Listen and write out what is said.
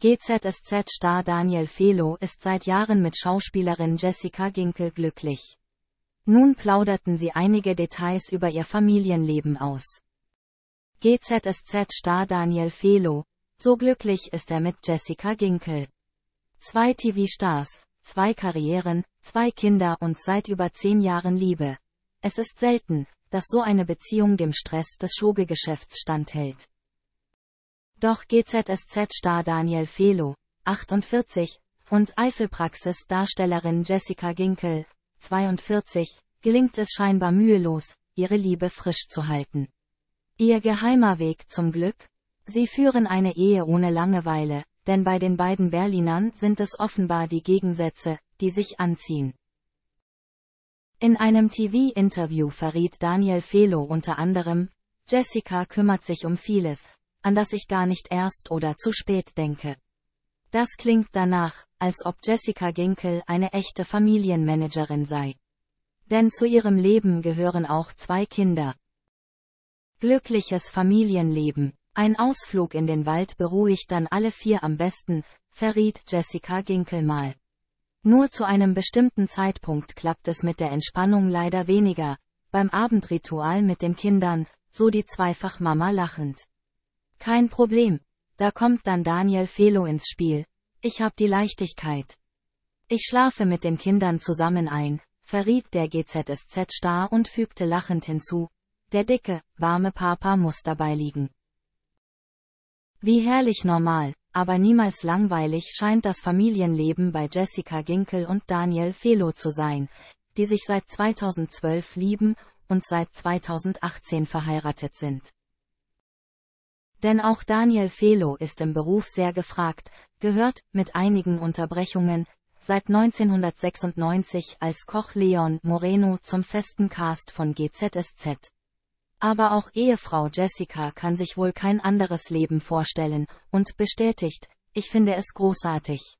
GZSZ-Star Daniel Felo ist seit Jahren mit Schauspielerin Jessica Ginkel glücklich. Nun plauderten sie einige Details über ihr Familienleben aus. GZSZ-Star Daniel Felo, so glücklich ist er mit Jessica Ginkel. Zwei TV-Stars, zwei Karrieren, zwei Kinder und seit über zehn Jahren Liebe. Es ist selten, dass so eine Beziehung dem Stress des Showgeschäfts standhält. Doch GZSZ-Star Daniel Felo, 48, und Eifelpraxis-Darstellerin Jessica Ginkel, 42, gelingt es scheinbar mühelos, ihre Liebe frisch zu halten. Ihr geheimer Weg zum Glück? Sie führen eine Ehe ohne Langeweile, denn bei den beiden Berlinern sind es offenbar die Gegensätze, die sich anziehen. In einem TV-Interview verriet Daniel Felo unter anderem, Jessica kümmert sich um vieles, an das ich gar nicht erst oder zu spät denke. Das klingt danach, als ob Jessica Ginkel eine echte Familienmanagerin sei. Denn zu ihrem Leben gehören auch zwei Kinder. Glückliches Familienleben, ein Ausflug in den Wald beruhigt dann alle vier am besten, verriet Jessica Ginkel mal. Nur zu einem bestimmten Zeitpunkt klappt es mit der Entspannung leider weniger, beim Abendritual mit den Kindern, so die Zweifachmama lachend. Kein Problem. Da kommt dann Daniel Felo ins Spiel. Ich hab die Leichtigkeit. Ich schlafe mit den Kindern zusammen ein, verriet der GZSZ-Star und fügte lachend hinzu. Der dicke, warme Papa muss dabei liegen. Wie herrlich normal, aber niemals langweilig scheint das Familienleben bei Jessica Ginkel und Daniel Felo zu sein, die sich seit 2012 lieben und seit 2018 verheiratet sind. Denn auch Daniel Felo ist im Beruf sehr gefragt, gehört, mit einigen Unterbrechungen, seit 1996 als Koch Leon Moreno zum festen Cast von GZSZ. Aber auch Ehefrau Jessica kann sich wohl kein anderes Leben vorstellen, und bestätigt, ich finde es großartig.